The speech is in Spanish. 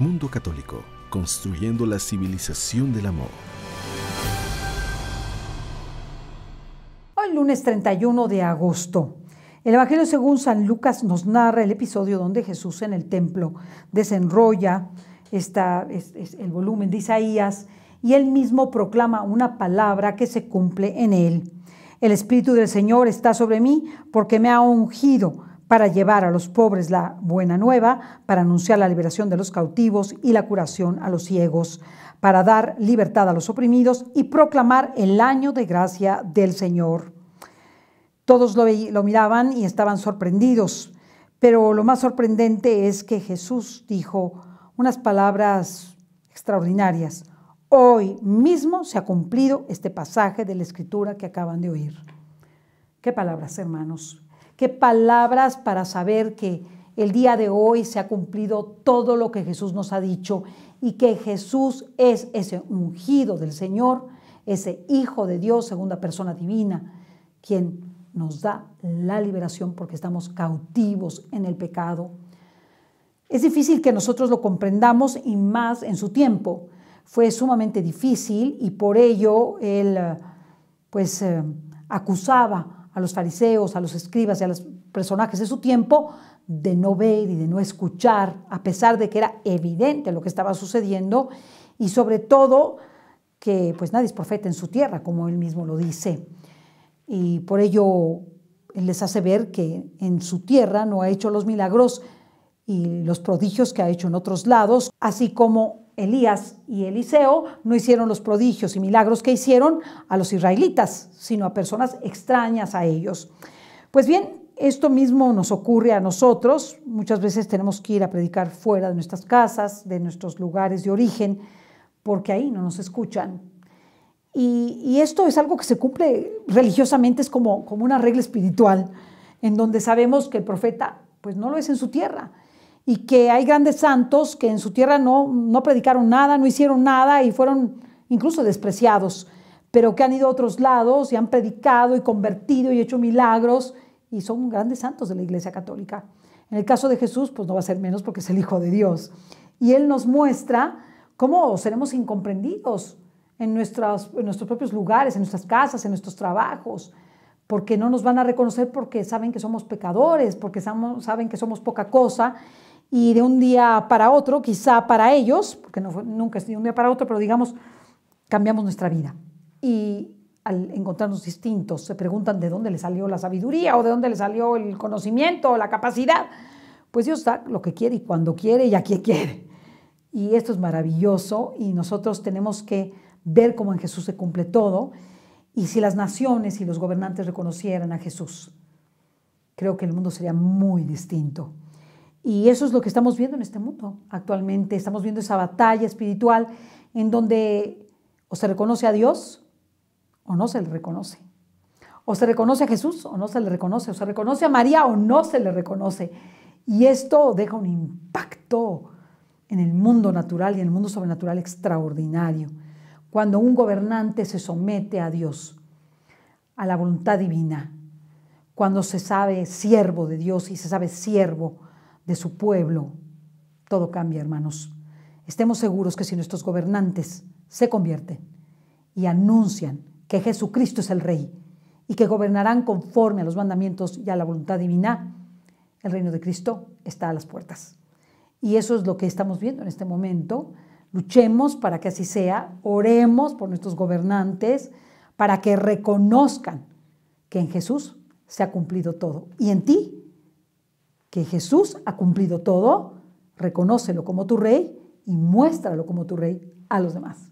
Mundo Católico, construyendo la civilización del amor. Hoy lunes 31 de agosto. El Evangelio según San Lucas nos narra el episodio donde Jesús en el templo desenrolla el volumen de Isaías y él mismo proclama una palabra que se cumple en él. El Espíritu del Señor está sobre mí porque me ha ungido para llevar a los pobres la buena nueva, para anunciar la liberación de los cautivos y la curación a los ciegos, para dar libertad a los oprimidos y proclamar el año de gracia del Señor. Todos lo, miraban y estaban sorprendidos, pero lo más sorprendente es que Jesús dijo unas palabras extraordinarias. Hoy mismo se ha cumplido este pasaje de la escritura que acaban de oír. Qué palabras, hermanos qué palabras para saber que el día de hoy se ha cumplido todo lo que Jesús nos ha dicho y que Jesús es ese ungido del Señor, ese Hijo de Dios, segunda persona divina, quien nos da la liberación porque estamos cautivos en el pecado. Es difícil que nosotros lo comprendamos y más en su tiempo. Fue sumamente difícil y por ello él eh, pues eh, acusaba a los fariseos, a los escribas y a los personajes de su tiempo de no ver y de no escuchar, a pesar de que era evidente lo que estaba sucediendo y sobre todo que pues nadie es profeta en su tierra, como él mismo lo dice. Y por ello él les hace ver que en su tierra no ha hecho los milagros y los prodigios que ha hecho en otros lados, así como Elías y Eliseo no hicieron los prodigios y milagros que hicieron a los israelitas, sino a personas extrañas a ellos. Pues bien, esto mismo nos ocurre a nosotros. Muchas veces tenemos que ir a predicar fuera de nuestras casas, de nuestros lugares de origen, porque ahí no nos escuchan. Y, esto es algo que se cumple religiosamente, es como, como una regla espiritual, en donde sabemos que el profeta pues no lo es en su tierra, y que hay grandes santos que en su tierra no, no predicaron nada, no hicieron nada y fueron incluso despreciados, pero que han ido a otros lados y han predicado y convertido y hecho milagros y son grandes santos de la Iglesia Católica. En el caso de Jesús, pues no va a ser menos porque es el Hijo de Dios. Y Él nos muestra cómo seremos incomprendidos en, nuestras, en nuestros propios lugares, en nuestras casas, en nuestros trabajos, porque no nos van a reconocer porque saben que somos pecadores, porque saben que somos poca cosa y de un día para otro, quizá para ellos, porque nunca es de un día para otro, pero digamos, cambiamos nuestra vida. Y al encontrarnos distintos, se preguntan de dónde le salió la sabiduría o de dónde le salió el conocimiento o la capacidad. Pues Dios da lo que quiere y cuando quiere y a quién quiere. Y esto es maravilloso y nosotros tenemos que ver cómo en Jesús se cumple todo y si las naciones y los gobernantes reconocieran a Jesús, creo que el mundo sería muy distinto. Y eso es lo que estamos viendo en este mundo actualmente. Estamos viendo esa batalla espiritual en donde o se reconoce a Dios o no se le reconoce. O se reconoce a Jesús o no se le reconoce. O se reconoce a María o no se le reconoce. Y esto deja un impacto en el mundo natural y en el mundo sobrenatural extraordinario. Cuando un gobernante se somete a Dios, a la voluntad divina, cuando se sabe siervo de Dios y se sabe siervo de su pueblo. Todo cambia, hermanos. Estemos seguros que si nuestros gobernantes se convierten y anuncian que Jesucristo es el Rey y que gobernarán conforme a los mandamientos y a la voluntad divina, el reino de Cristo está a las puertas. Y eso es lo que estamos viendo en este momento. Luchemos para que así sea, oremos por nuestros gobernantes, para que reconozcan que en Jesús se ha cumplido todo y en ti que Jesús ha cumplido todo, reconócelo como tu rey y muéstralo como tu rey a los demás.